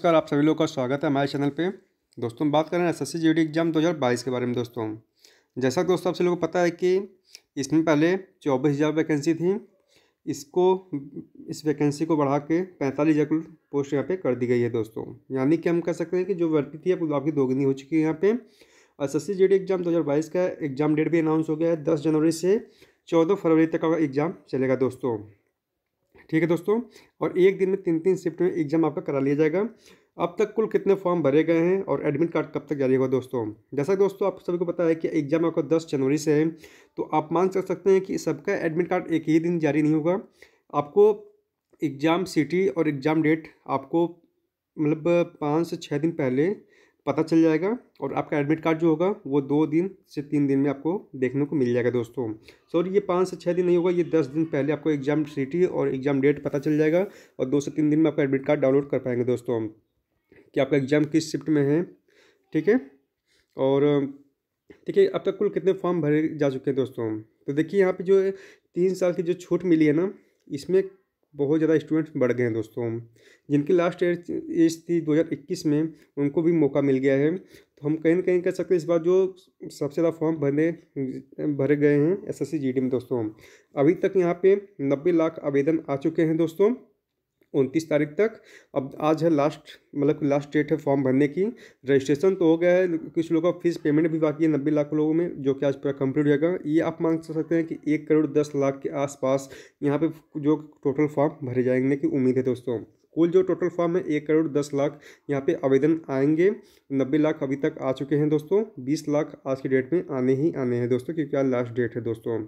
नमस्कार आप सभी लोगों का स्वागत है हमारे चैनल पे दोस्तों बात कर रहे हैं एस एस एग्ज़ाम 2022 के बारे में दोस्तों जैसा दोस्तों आप सभी लोगों को पता है कि इसमें पहले चौबीस हज़ार वैकेंसी थी इसको इस वैकेंसी को बढ़ा के पैंतालीस हज़ार पोस्ट यहाँ पे कर दी गई है दोस्तों यानी कि हम कह सकते हैं कि जो भर्ती थी अब आपकी दोगुनी हो चुकी है यहाँ पे एस एस एग्ज़ाम दो का एग्ज़ाम डेट भी अनाउंस हो गया है दस जनवरी से चौदह फरवरी तक का एग्ज़ाम चलेगा दोस्तों ठीक है दोस्तों और एक दिन में तीन तीन शिफ्ट में एग्जाम आपका करा लिया जाएगा अब तक कुल कितने फॉर्म भरे गए हैं और एडमिट कार्ड कब तक जारी होगा दोस्तों जैसा दोस्तों आप सभी को पता है कि एग्जाम आपका दस जनवरी से है तो आप मान कर सकते हैं कि सबका एडमिट कार्ड एक ही दिन जारी नहीं होगा आपको एग्ज़ाम सिटी और एग्ज़ाम डेट आपको मतलब पाँच से छः दिन पहले पता चल जाएगा और आपका एडमिट कार्ड जो होगा वो दो दिन से तीन दिन में आपको देखने को मिल जाएगा दोस्तों सर ये पाँच से छः दिन नहीं होगा ये दस दिन पहले आपको एग्जाम सिटी और एग्जाम डेट पता चल जाएगा और दो से तीन दिन में आपका एडमिट कार्ड डाउनलोड कर पाएंगे दोस्तों कि आपका एग्ज़ाम किस शिफ्ट में है ठीक है और ठीक है अब तक कुल कितने फॉर्म भरे जा चुके हैं दोस्तों तो देखिए यहाँ पर जो तीन साल की जो छूट मिली है ना इसमें बहुत ज़्यादा स्टूडेंट्स बढ़ गए हैं दोस्तों जिनकी लास्ट एज एज थी 2021 में उनको भी मौका मिल गया है तो हम कहीं ना कहीं कह सकते हैं इस बार जो सबसे ज़्यादा फॉर्म भरने भरे गए हैं एसएससी जीडी में दोस्तों अभी तक यहाँ पे 90 लाख आवेदन आ चुके हैं दोस्तों उनतीस तारीख तक अब आज है लास्ट मतलब लास्ट डेट है फॉर्म भरने की रजिस्ट्रेशन तो हो गया है कुछ लोगों का फीस पेमेंट भी बाकी है नब्बे लाख लोगों में जो कि आज पूरा कंप्लीट हो जाएगा ये आप मांग सकते हैं कि एक करोड़ दस लाख के आसपास यहाँ पे जो टोटल फॉर्म भरे जाएंगे की उम्मीद है दोस्तों कुल जो टोटल फॉर्म है एक करोड़ दस लाख यहाँ पे आवेदन आएंगे नब्बे लाख अभी तक आ चुके हैं दोस्तों बीस लाख आज की डेट में आने ही आने हैं दोस्तों क्योंकि आज लास्ट डेट है दोस्तों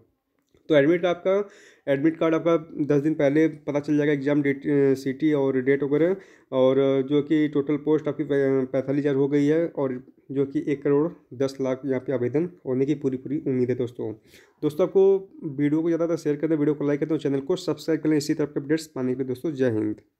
तो एडमिट का आपका एडमिट कार्ड आपका दस दिन पहले पता चल जाएगा एग्ज़ाम डेट सिटी और डेट वगैरह और जो कि टोटल पोस्ट आपकी पैंतालीस हज़ार हो गई है और जो कि एक करोड़ दस लाख यहाँ पे आवेदन होने की पूरी पूरी उम्मीद है दोस्तों दोस्तों आपको वीडियो को ज़्यादातर शेयर करें वीडियो को लाइक करते हैं चैनल को सब्सक्राइब करें इसी तरह के अपडेट्स पाने के लिए दोस्तों जय हिंद